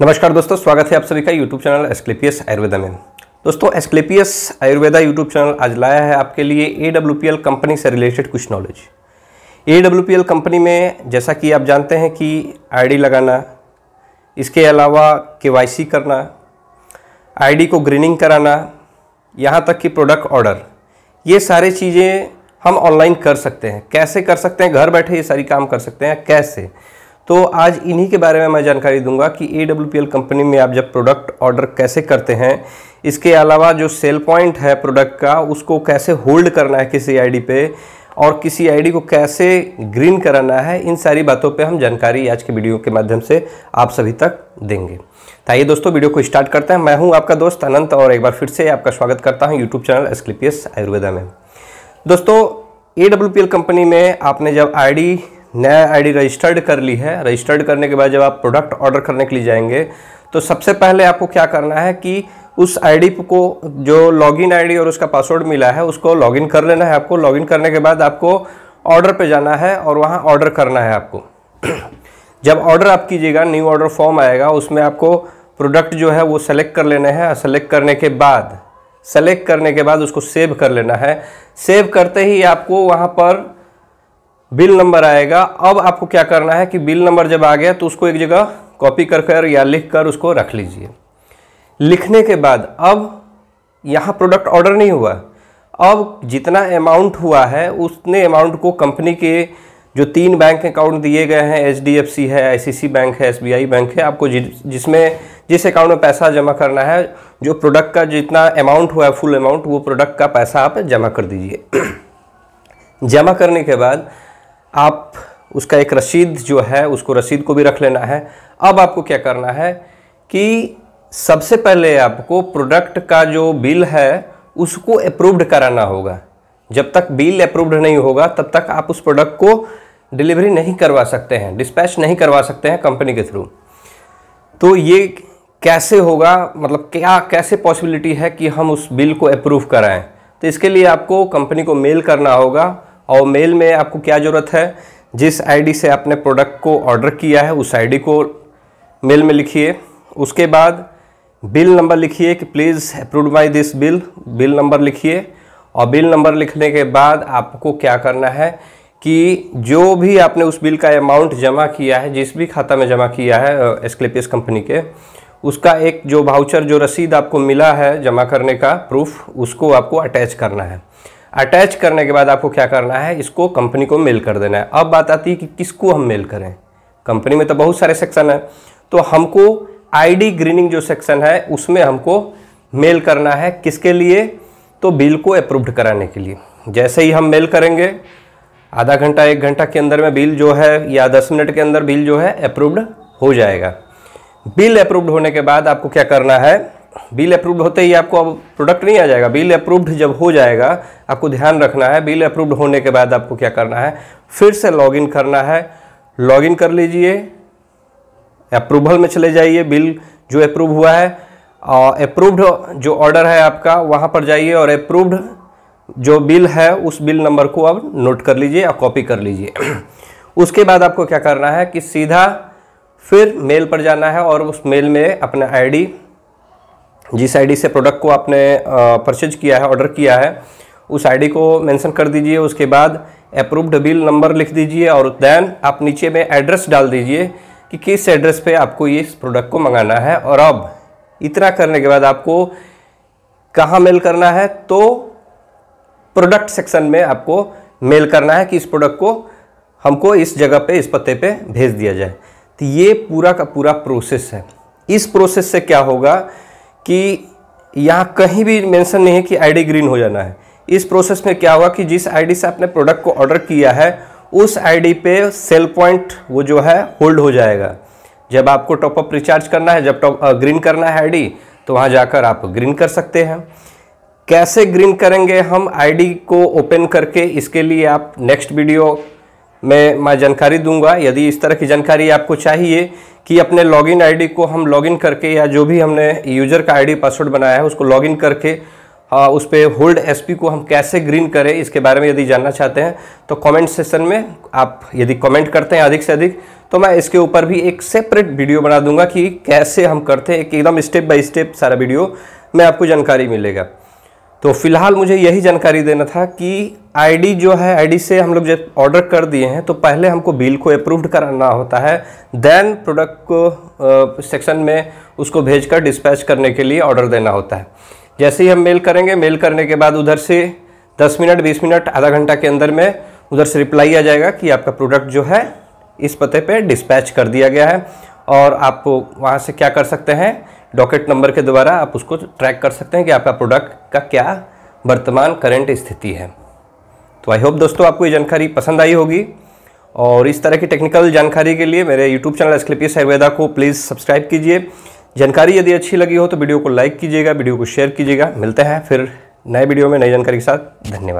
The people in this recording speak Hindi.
नमस्कार दोस्तों स्वागत है आप सभी का यूट्यूब चैनल एस्क्लेपियस आयुर्वेदा में दोस्तों एस्क्लेपियस आयुर्वेदा यूट्यूब चैनल आज लाया है आपके लिए ए कंपनी से रिलेटेड कुछ नॉलेज ए कंपनी में जैसा कि आप जानते हैं कि आईडी लगाना इसके अलावा सी करना आईडी को ग्रीनिंग कराना यहाँ तक कि प्रोडक्ट ऑर्डर ये सारे चीज़ें हम ऑनलाइन कर सकते हैं कैसे कर सकते हैं घर बैठे ये सारी काम कर सकते हैं कैसे तो आज इन्हीं के बारे में मैं जानकारी दूंगा कि ए कंपनी में आप जब प्रोडक्ट ऑर्डर कैसे करते हैं इसके अलावा जो सेल पॉइंट है प्रोडक्ट का उसको कैसे होल्ड करना है किसी आईडी पे और किसी आईडी को कैसे ग्रीन कराना है इन सारी बातों पे हम जानकारी आज के वीडियो के माध्यम से आप सभी तक देंगे तो आइए दोस्तों वीडियो को स्टार्ट करते हैं मैं हूं आपका दोस्त अनंत और एक बार फिर से आपका स्वागत करता हूं यूट्यूब चैनल एस्क्लिपियस आयुर्वेदा में दोस्तों ए कंपनी में आपने जब आई नया आईडी रजिस्टर्ड कर ली है रजिस्टर्ड करने के बाद जब आप प्रोडक्ट ऑर्डर करने के लिए जाएंगे तो सबसे पहले आपको क्या करना है कि उस आईडी को जो लॉगिन आईडी और उसका पासवर्ड मिला है उसको लॉगिन कर लेना है आपको लॉगिन करने के बाद आपको ऑर्डर पे जाना है और वहाँ ऑर्डर करना है आपको जब ऑर्डर आप कीजिएगा न्यू ऑर्डर फॉर्म आएगा उसमें आपको प्रोडक्ट जो है वो सेलेक्ट कर लेना है सेलेक्ट करने के बाद सेलेक्ट करने के बाद उसको सेव कर लेना है सेव करते ही आपको वहाँ पर बिल नंबर आएगा अब आपको क्या करना है कि बिल नंबर जब आ गया तो उसको एक जगह कॉपी कर कर या लिख कर उसको रख लीजिए लिखने के बाद अब यहाँ प्रोडक्ट ऑर्डर नहीं हुआ अब जितना अमाउंट हुआ है उसने अमाउंट को कंपनी के जो तीन बैंक अकाउंट दिए गए हैं एच डी एफ सी है आई बैंक है एस बैंक है आपको जि, जिसमें जिस अकाउंट में पैसा जमा करना है जो प्रोडक्ट का जितना अमाउंट हुआ है फुल अमाउंट वो प्रोडक्ट का पैसा आप जमा कर दीजिए जमा करने के बाद आप उसका एक रसीद जो है उसको रसीद को भी रख लेना है अब आपको क्या करना है कि सबसे पहले आपको प्रोडक्ट का जो बिल है उसको अप्रूव्ड कराना होगा जब तक बिल अप्रूव्ड नहीं होगा तब तक आप उस प्रोडक्ट को डिलीवरी नहीं करवा सकते हैं डिस्पैच नहीं करवा सकते हैं कंपनी के थ्रू तो ये कैसे होगा मतलब क्या कैसे पॉसिबिलिटी है कि हम उस बिल को अप्रूव कराएं तो इसके लिए आपको कंपनी को मेल करना होगा और मेल में आपको क्या ज़रूरत है जिस आईडी से आपने प्रोडक्ट को ऑर्डर किया है उस आईडी को मेल में लिखिए उसके बाद बिल नंबर लिखिए कि please approve by this bill bill number लिखिए और बिल नंबर लिखने के बाद आपको क्या करना है कि जो भी आपने उस बिल का अमाउंट जमा किया है जिस भी खाता में जमा किया है एस्क्लेपियस कंपनी के उसका एक जो भाउचर जो रसीद आपको मिला है जमा करने का प्रूफ उसको आपको अटैच करना है अटैच करने के बाद आपको क्या करना है इसको कंपनी को मेल कर देना है अब बात आती है कि किसको हम मेल करें कंपनी में तो बहुत सारे सेक्शन हैं तो हमको आईडी ग्रीनिंग जो सेक्शन है उसमें हमको मेल करना है किसके लिए तो बिल को अप्रूव्ड कराने के लिए जैसे ही हम मेल करेंगे आधा घंटा एक घंटा के अंदर में बिल जो है या दस मिनट के अंदर बिल जो है अप्रूव्ड हो जाएगा बिल अप्रूव्ड होने के बाद आपको क्या करना है बिल अप्रूव्ड होते ही आपको अब प्रोडक्ट नहीं आ जाएगा बिल अप्रूव्ड जब हो जाएगा आपको ध्यान रखना है बिल अप्रूव्ड होने के बाद आपको क्या करना है फिर से लॉगिन करना है लॉगिन कर लीजिए अप्रूवल में चले जाइए बिल जो अप्रूव हुआ है और अप्रूव्ड जो ऑर्डर है आपका वहाँ पर जाइए और अप्रूव्ड जो बिल है उस बिल नंबर को अब नोट कर लीजिए या कॉपी कर लीजिए उसके बाद आपको क्या करना है कि सीधा फिर मेल पर जाना है और उस मेल में अपना आईडी जिस आईडी से प्रोडक्ट को आपने परचेज किया है ऑर्डर किया है उस आईडी को मेंशन कर दीजिए उसके बाद अप्रूव्ड बिल नंबर लिख दीजिए और देन आप नीचे में एड्रेस डाल दीजिए कि किस एड्रेस पे आपको ये इस प्रोडक्ट को मंगाना है और अब इतना करने के बाद आपको कहाँ मेल करना है तो प्रोडक्ट सेक्शन में आपको मेल करना है कि इस प्रोडक्ट को हमको इस जगह पे इस पते पे भेज दिया जाए तो ये पूरा का पूरा प्रोसेस है इस प्रोसेस से क्या होगा कि यहाँ कहीं भी मेंशन नहीं है कि आईडी ग्रीन हो जाना है इस प्रोसेस में क्या हुआ कि जिस आईडी से आपने प्रोडक्ट को ऑर्डर किया है उस आईडी पे सेल पॉइंट वो जो है होल्ड हो जाएगा जब आपको टॉपअप रिचार्ज करना है जब टॉप ग्रीन करना है आईडी तो वहाँ जाकर आप ग्रीन कर सकते हैं कैसे ग्रीन करेंगे हम आईडी को ओपन करके इसके लिए आप नेक्स्ट वीडियो मैं मैं जानकारी दूंगा यदि इस तरह की जानकारी आपको चाहिए कि अपने लॉगिन आईडी को हम लॉगिन करके या जो भी हमने यूज़र का आईडी पासवर्ड बनाया है उसको लॉगिन करके आ, हाँ, उस पर होल्ड एसपी को हम कैसे ग्रीन करें इसके बारे में यदि जानना चाहते हैं तो कमेंट सेशन में आप यदि कमेंट करते हैं अधिक से अधिक तो मैं इसके ऊपर भी एक सेपरेट वीडियो बना दूंगा कि कैसे हम करते हैं एकदम स्टेप बाय स्टेप सारा वीडियो में आपको जानकारी मिलेगा तो फिलहाल मुझे यही जानकारी देना था कि आईडी जो है आईडी से हम लोग जब ऑर्डर कर दिए हैं तो पहले हमको बिल को अप्रूव्ड कराना होता है देन प्रोडक्ट को सेक्शन में उसको भेजकर डिस्पैच करने के लिए ऑर्डर देना होता है जैसे ही हम मेल करेंगे मेल करने के बाद उधर से 10 मिनट 20 मिनट आधा घंटा के अंदर में उधर से रिप्लाई आ जाएगा कि आपका प्रोडक्ट जो है इस पते पर डिस्पैच कर दिया गया है और आप वहाँ से क्या कर सकते हैं डॉकेट नंबर के द्वारा आप उसको ट्रैक कर सकते हैं कि आपका प्रोडक्ट का क्या वर्तमान करेंट स्थिति है तो आई होप दोस्तों आपको ये जानकारी पसंद आई होगी और इस तरह की टेक्निकल जानकारी के लिए मेरे यूट्यूब चैनल एस्क्लिपियस सहवेदा को प्लीज़ सब्सक्राइब कीजिए जानकारी यदि अच्छी लगी हो तो वीडियो को लाइक कीजिएगा वीडियो को शेयर कीजिएगा मिलते हैं फिर नए वीडियो में नई जानकारी के साथ धन्यवाद